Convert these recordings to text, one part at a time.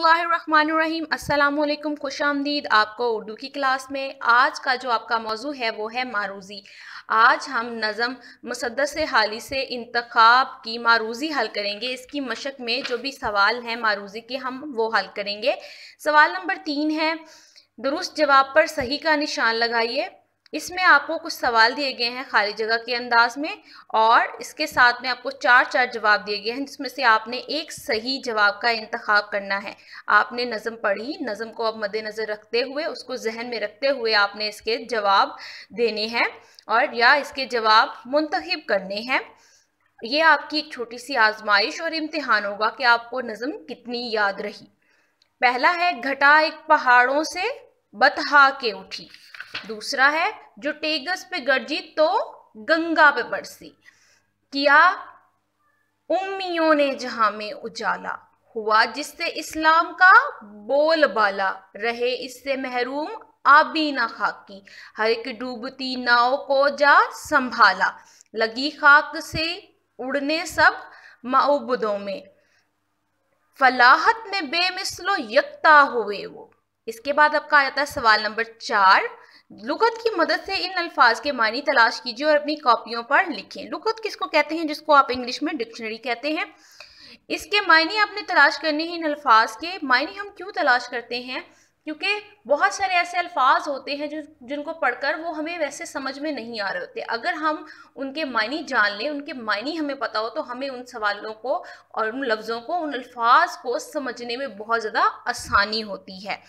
रहीम अस्सलाम खुश आमदीद आपको उर्दू की क्लास में आज का जो आपका मौजू है वो है मारूज़ी आज हम नज़म मुसदस हाली से इंतखब की मारूज़ी हल करेंगे इसकी मशक में जो भी सवाल है मारूज़ी के हम वो हल करेंगे सवाल नंबर तीन है दुरुस्त जवाब पर सही का निशान लगाइए इसमें आपको कुछ सवाल दिए गए हैं खाली जगह के अंदाज में और इसके साथ में आपको चार चार जवाब दिए गए हैं जिसमें से आपने एक सही जवाब का इंतखब करना है आपने नज़म पढ़ी नज़म को अब मद्देनज़र रखते हुए उसको जहन में रखते हुए आपने इसके जवाब देने हैं और या इसके जवाब मुंतखब करने हैं ये आपकी एक छोटी सी आजमाइश और इम्तहान होगा कि आपको नज़म कितनी याद रही पहला है घटा एक पहाड़ों से बतहा के उठी दूसरा है जो टेगस पे गर्जी तो गंगा पे बरसी किया उम्मियों ने जहां में उजाला हुआ जिससे इस्लाम का बोलबाला रहे इससे महरूम आबी ना खाकी हर एक डूबती नाव को जा संभाला लगी खाक से उड़ने सब माउबदों में फलाहत में बेमिसलो यकता हुए वो इसके बाद आपका आ जाता है सवाल नंबर चार लुगत की मदद से इन अल्फाज के मानी तलाश कीजिए और अपनी कॉपियों पर लिखें लुगत किसको कहते हैं जिसको आप इंग्लिश में डिक्शनरी कहते हैं इसके मायने आपने तलाश करने हैं इन अल्फाज के मायने हम क्यों तलाश करते हैं क्योंकि बहुत सारे ऐसे अल्फाज होते हैं जो जिनको पढ़कर वो हमें वैसे समझ में नहीं आ रहे होते अगर हम उनके मायने जान लें उनके मायने हमें पता हो तो हमें उन सवालों को और उन लफ्ज़ों को उन अल्फाज को समझने में बहुत ज़्यादा आसानी होती है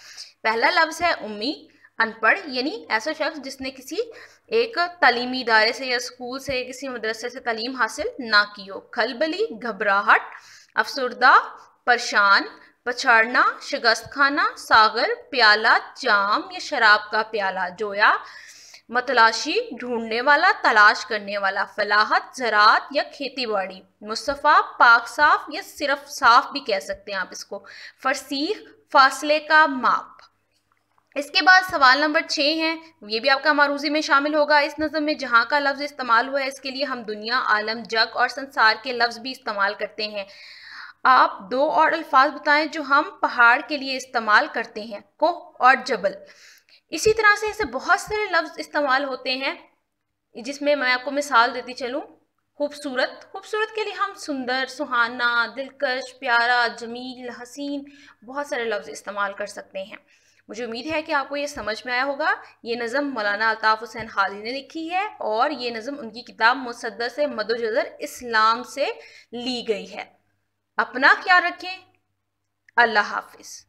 पहला लफ्ज़ है उम्मी अनपढ़ यानी ऐसा शख्स जिसने किसी एक तलीमी इदारे से या स्कूल से किसी मदरसे से तलीम हासिल ना की हो खलबली घबराहट अफसरदा परेशान पछाड़ना शिगस्त खाना सागर प्याला जाम या शराब का प्याला जोया मतलाशी ढूंढने वाला तलाश करने वाला फलाहत ज़रात या खेती बाड़ी मुस्तफ़ा पाक साफ या सिर्फ साफ भी कह सकते हैं आप इसको फरसीख फासले का माप इसके बाद सवाल नंबर छः है ये भी आपका मारूजी में शामिल होगा इस नज़म में जहाँ का लफ्ज़ इस्तेमाल हुआ है इसके लिए हम दुनिया आलम जग और संसार के लफ्ज़ भी इस्तेमाल करते हैं आप दो और अल्फाज बताएं जो हम पहाड़ के लिए इस्तेमाल करते हैं कोह और जबल इसी तरह से ऐसे बहुत सारे लफ्ज़ इस्तेमाल होते हैं जिसमें मैं आपको मिसाल देती चलूँ खूबसूरत खूबसूरत के लिए हम सुंदर सुहाना दिलकश प्यारा जमील हसीन बहुत सारे लफ्ज़ इस्तेमाल कर सकते हैं मुझे उम्मीद है कि आपको ये समझ में आया होगा ये नज़म मौलाना अल्ताफ़ हुसैन हाली ने लिखी है और ये नज़म उनकी किताब मुसदस से मदोजर इस्लाम से ली गई है अपना क्या रखें अल्लाह हाफिज़